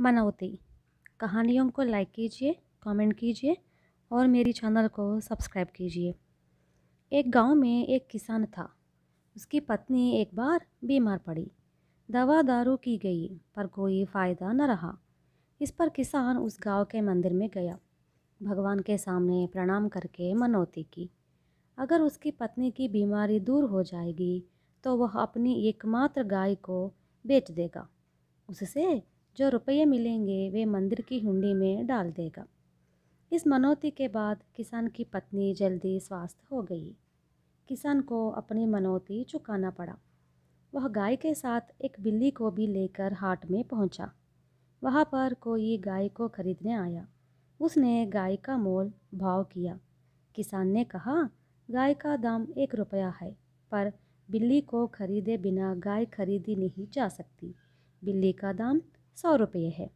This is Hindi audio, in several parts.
मनौती कहानियों को लाइक कीजिए कमेंट कीजिए और मेरी चैनल को सब्सक्राइब कीजिए एक गांव में एक किसान था उसकी पत्नी एक बार बीमार पड़ी दवा दारू की गई पर कोई फ़ायदा न रहा इस पर किसान उस गांव के मंदिर में गया भगवान के सामने प्रणाम करके मनौती की अगर उसकी पत्नी की बीमारी दूर हो जाएगी तो वह अपनी एकमात्र गाय को बेच देगा उससे जो रुपये मिलेंगे वे मंदिर की हुंडी में डाल देगा इस मनौती के बाद किसान की पत्नी जल्दी स्वस्थ हो गई किसान को अपनी मनौती चुकाना पड़ा वह गाय के साथ एक बिल्ली को भी लेकर हाट में पहुंचा। वहाँ पर कोई गाय को खरीदने आया उसने गाय का मोल भाव किया किसान ने कहा गाय का दाम एक रुपया है पर बिल्ली को खरीदे बिना गाय खरीदी नहीं जा सकती बिल्ली का दाम सौ रुपये है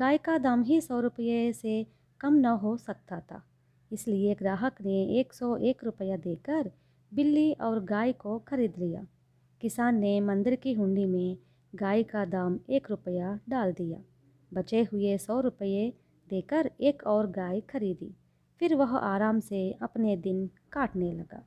गाय का दाम ही सौ रुपये से कम न हो सकता था इसलिए ग्राहक ने एक सौ एक रुपया देकर बिल्ली और गाय को खरीद लिया किसान ने मंदिर की हुंडी में गाय का दाम एक रुपया डाल दिया बचे हुए सौ रुपये देकर एक और गाय खरीदी फिर वह आराम से अपने दिन काटने लगा